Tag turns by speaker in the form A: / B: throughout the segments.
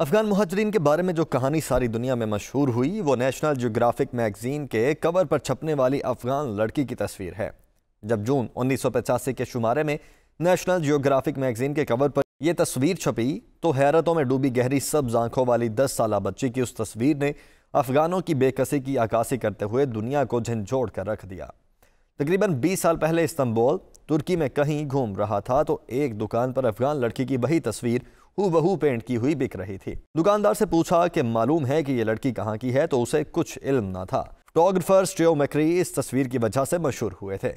A: अफगान महाजरीन के बारे में जो कहानी सारी दुनिया में मशहूर हुई वो नेशनल जोग्राफिक मैगजीन के कवर पर छपने वाली अफगान लड़की की तस्वीर है जब जून उन्नीस सौ पचासी के शुमारे में नेशनल जियोग्राफिक मैगजीन के कवर पर यह तस्वीर छपी तो हैरतों में डूबी गहरी सब्ज आंखों वाली दस साल बच्ची की उस तस्वीर ने अफगानों की बेकसी की आकाशी करते हुए दुनिया को झंझोड़ कर रख दिया तकरीबन बीस साल पहले इस्तंबोल तुर्की में कहीं घूम रहा था तो एक दुकान पर अफगान लड़की की वही तस्वीर हु पेंट की हुई बिक रही थी दुकानदार से पूछा कि मालूम है कि ये लड़की कहाँ की है तो उसे कुछ इल्म ना था फोटोग्राफर स्टेव मैक्री इस तस्वीर की वजह से मशहूर हुए थे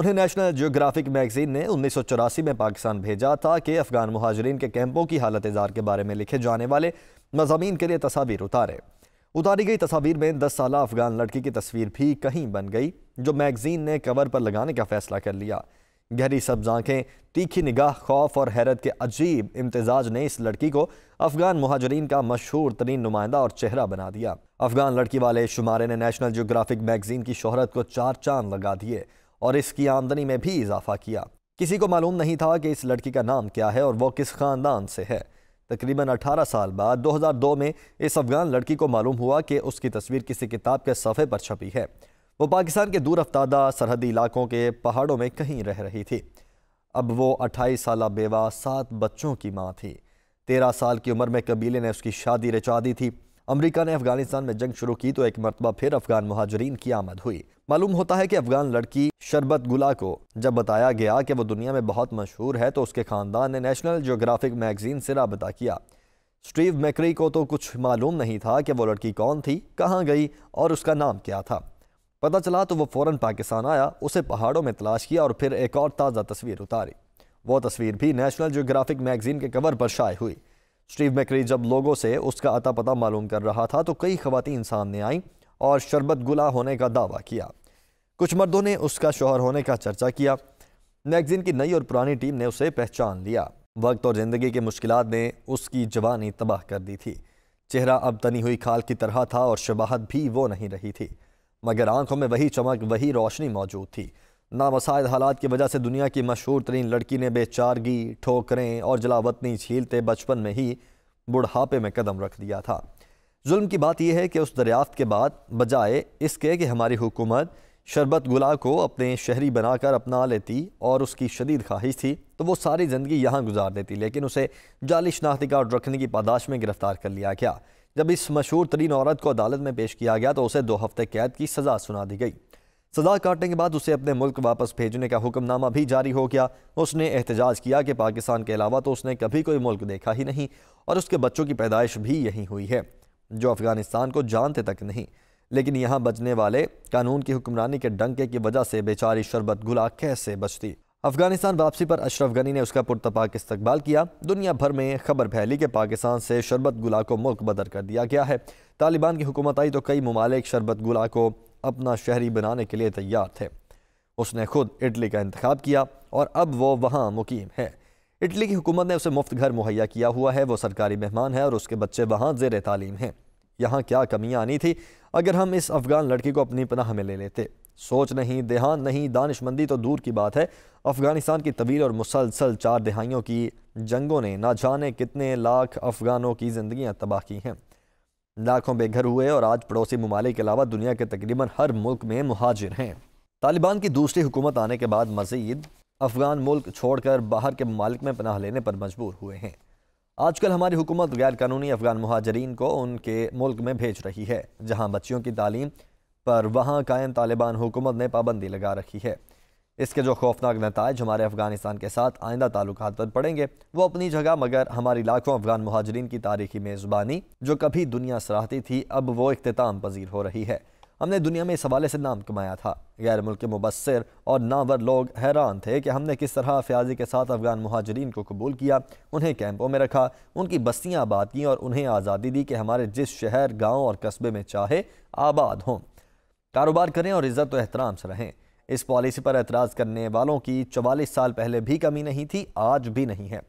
A: उन्हें नेशनल जियोग्राफिक मैगजीन ने उन्नीस में पाकिस्तान भेजा था कि अफगान महाजरीन के कैंपों की हालत इजार के बारे में लिखे जाने वाले मजामी के लिए तस्वीर उतारे उतारी गई तस्वीर में 10 साल अफगान लड़की की तस्वीर भी कहीं बन गई जो मैगजीन ने कवर पर लगाने का फैसला कर लिया गहरी सब्ज आंखें तीखी निगाह खौफ और हैरत के अजीब इम्तजाज ने इस लड़की को अफगान महाजरीन का मशहूर तरीन नुमाइंदा और चेहरा बना दिया अफगान लड़की वाले शुमारे ने नेशनल जोग्राफिक मैगजीन की शोहरत को चार चांद लगा दिए और इसकी आमदनी में भी इजाफा किया किसी को मालूम नहीं था कि इस लड़की का नाम क्या है और वह किस ख़ानदान से है तकरीबन 18 साल बाद 2002 में इस अफगान लड़की को मालूम हुआ कि उसकी तस्वीर किसी किताब के सफ़े पर छपी है वो पाकिस्तान के दूर अफ्तादा सरहदी इलाकों के पहाड़ों में कहीं रह रही थी अब वो अट्ठाईस साल बेवा सात बच्चों की माँ थी तेरह साल की उम्र में कबीले ने उसकी शादी रचा दी थी अमेरिका ने अफगानिस्तान में जंग शुरू की तो एक मरतबा फिर अफगान महाजरीन की आमद हुई मालूम होता है कि अफगान लड़की शरबत गुला को जब बताया गया कि वो दुनिया में बहुत मशहूर है तो उसके खानदान ने नेशनल जोग्राफिक मैगजीन से रबता किया स्टीव मैकरी को तो कुछ मालूम नहीं था कि वो लड़की कौन थी कहाँ गई और उसका नाम क्या था पता चला तो वो फ़ौरन पाकिस्तान आया उसे पहाड़ों में तलाश किया और फिर एक और ताज़ा तस्वीर उतारी वो तस्वीर भी नेशनल जोग्राफिक मैगजीन के कवर पर शाये हुई स्टीव मैकरी जब लोगों से उसका अता पता मालूम कर रहा था तो कई खवतिन सामने आईं और शरबत गुला होने का दावा किया कुछ मर्दों ने उसका शोहर होने का चर्चा किया मैगजीन की नई और पुरानी टीम ने उसे पहचान लिया वक्त और ज़िंदगी की मुश्किल ने उसकी जवानी तबाह कर दी थी चेहरा अब तनी हुई खाल की तरह था और शबाहत भी वो नहीं रही थी मगर आंखों में वही चमक वही रोशनी मौजूद थी नामसाइद हालात की वजह से दुनिया की मशहूर तरीन लड़की ने बेचारगी ठोकरें और जलावतनी झीलते बचपन में ही बुढ़ापे में कदम रख दिया था जुल्म की बात यह है कि उस दरियाफ्त के बाद बजाय इसके कि हमारी हुकूमत शरबत गुला को अपने शहरी बनाकर अपना लेती और उसकी शदीद ख्वाहिश थी तो वो सारी ज़िंदगी यहाँ गुजार देती लेकिन उसे जाली शनाख्ती कार्ड रखने की पादाश में गिरफ़्तार कर लिया गया जब इस मशहूर तरीन औरत को अदालत में पेश किया गया तो उसे दो हफ्ते कैद की सज़ा सुना दी गई सजा काटने के बाद उसे अपने मुल्क वापस भेजने का हुक्मनामा भी जारी हो गया उसने एहतजाज किया कि पाकिस्तान के अलावा तो उसने कभी कोई मुल्क देखा ही नहीं और उसके बच्चों की पैदाइश भी यहीं हुई है जो अफ़गानिस्तान को जानते तक नहीं लेकिन यहाँ बचने वाले कानून की हुक्मरानी के डंके की वजह से बेचारी शरबत गुला कैसे बचती अफगानिस्तान वापसी पर अशरफ गनी ने उसका पुरतपाक इस्तकबाल किया दुनिया भर में खबर फैली कि पाकिस्तान से शरबत गुला को मुल्क बदर कर दिया गया है तालिबान की हुकूमत आई तो कई ममालिक शरबत गुला को अपना शहरी बनाने के लिए तैयार थे उसने खुद इटली का इंतखब किया और अब वो वहाँ मुकीम है इटली की हुकूमत ने उसे मुफ्त घर मुहैया किया हुआ है वो सरकारी मेहमान है और उसके बच्चे वहाँ जेर तालीम हैं यहाँ क्या कमियाँ आनी थी अगर हम इस अफगान लड़की को अपनी पनाह में ले लेते सोच नहीं देहान नहीं दानिशमंदी तो दूर की बात है अफ़गानिस्तान की तवील और मुसलसल चार दहाइयों की जंगों ने ना जाने कितने लाख अफ़गानों की जिंदगियां तबाह की हैं लाखों बेघर हुए और आज पड़ोसी ममालिक के अलावा दुनिया के तकरीबन हर मुल्क में महाजिर हैं तालिबान की दूसरी हुकूमत आने के बाद मजीद अफ़गान मुल्क छोड़कर बाहर के ममालिक में पनाह लेने पर मजबूर हुए हैं आजकल हमारी हुकूमत गैर कानूनी अफ़गान महाजरीन को उनके मुल्क में भेज रही है जहाँ बच्चियों की तालीम पर वहाँ कायम तालिबान हुकूमत ने पाबंदी लगा रखी है इसके जो खौफनाक नतज हमारे अफगानिस्तान के साथ आइंदा ताल्लुक पर पड़ेंगे वो अपनी जगह मगर हमारी लाखों अफगान महाजरीन की तारीखी मेज़बानी जो कभी दुनिया सराहती थी अब वो अख्ताम पजीर हो रही है हमने दुनिया में इस हवाले से नाम कमाया था गैर मुल्क मुबसर और नावर लोग हैरान थे कि हमने किस तरह फ्याजी के साथ अफगान महाजरीन को कबूल किया उन्हें कैंपों में रखा उनकी बस्तियाँ आबाद की और उन्हें आज़ादी दी कि हमारे जिस शहर गाँव और कस्बे में चाहे आबाद हों कारोबार करें और इज्जत व एहतराम से रहें इस पॉलिसी पर एतराज़ करने वालों की चवालीस साल पहले भी कमी नहीं थी आज भी नहीं है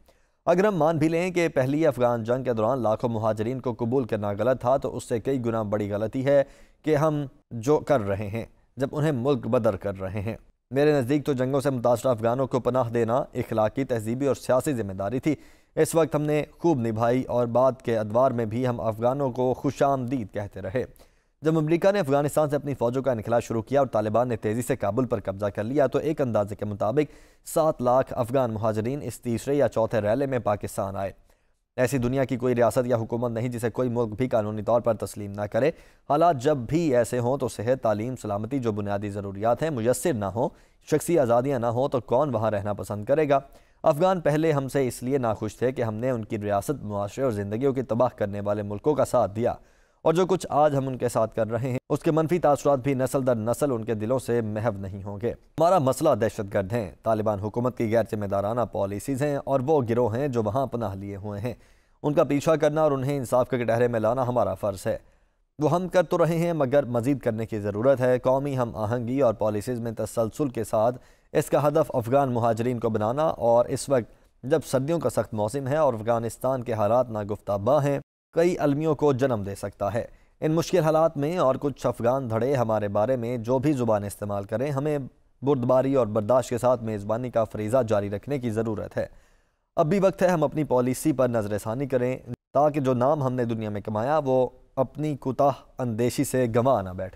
A: अगर हम मान भी लें कि पहली अफगान जंग के दौरान लाखों महाजरीन को कबूल करना गलत था तो उससे कई गुना बड़ी गलती है कि हम जो कर रहे हैं जब उन्हें मुल्क बदर कर रहे हैं मेरे नज़दीक तो जंगों से मुतासर अफगानों को पनाह देना इखलाकी तहजीबी और सियासी जिम्मेदारी थी इस वक्त हमने खूब निभाई और बाद के अदवार में भी हम अफगानों को खुश आमदीद कहते रहे जब अमरीका ने अफगानिस्तान से अपनी फौजों का इनखला शुरू किया और तालिबान ने तेज़ी से काबुल पर कब्जा कर लिया तो एक अंदाजे के मुताबिक सात लाख अफगान महाजरीन इस तीसरे या चौथे रैले में पाकिस्तान आए ऐसी दुनिया की कोई रियासत या हुकूमत नहीं जिसे कोई मुल्क भी कानूनी तौर पर तस्लीम ना करे हालात जब भी ऐसे हों तो सेहत तालीम सलामती जो बुनियादी ज़रूरियात हैं मुयसर ना हों शख्सी आज़ादियाँ ना हों तो कौन वहाँ रहना पसंद करेगा अफगान पहले हमसे इसलिए नाखुश थे कि हमने उनकी रियासत मुआरे और ज़िंदगी की तबाह करने वाले मुल्कों का साथ दिया और जो कुछ आज हम उनके साथ कर रहे हैं उसके मनफी तासरात भी नस्ल दर नस्ल उनके दिलों से महव नहीं होंगे हमारा मसला दहशत गर्द है तालिबान हुकूमत की गैर जिम्मेदाराना पॉलिसीज़ हैं और वो गिरोह हैं जो वहाँ पनाह लिए हुए हैं उनका पीछा करना और उन्हें इंसाफ के डहरे में लाना हमारा फ़र्ज़ है वो हम कर तो रहे हैं मगर मजीद करने की ज़रूरत है कौमी हम आहंगी और पॉलिसीज़ में तसलसल के साथ इसका हदफ अफ़गान महाजरीन को बनाना और इस वक्त जब सर्दियों का सख्त मौसम है और अफ़गानिस्तान के हालात नागुफ्ताबा हैं कई अलमियों को जन्म दे सकता है इन मुश्किल हालात में और कुछ अफगान धड़े हमारे बारे में जो भी ज़ुबान इस्तेमाल करें हमें बुर्दबारी और बर्दाश्त के साथ मेज़बानी का फरीज़ा जारी रखने की ज़रूरत है अब भी वक्त है हम अपनी पॉलिसी पर नज़रसानी करें ताकि जो नाम हमने दुनिया में कमाया वो अपनी कुताह अंदेशी से गंवा ना बैठें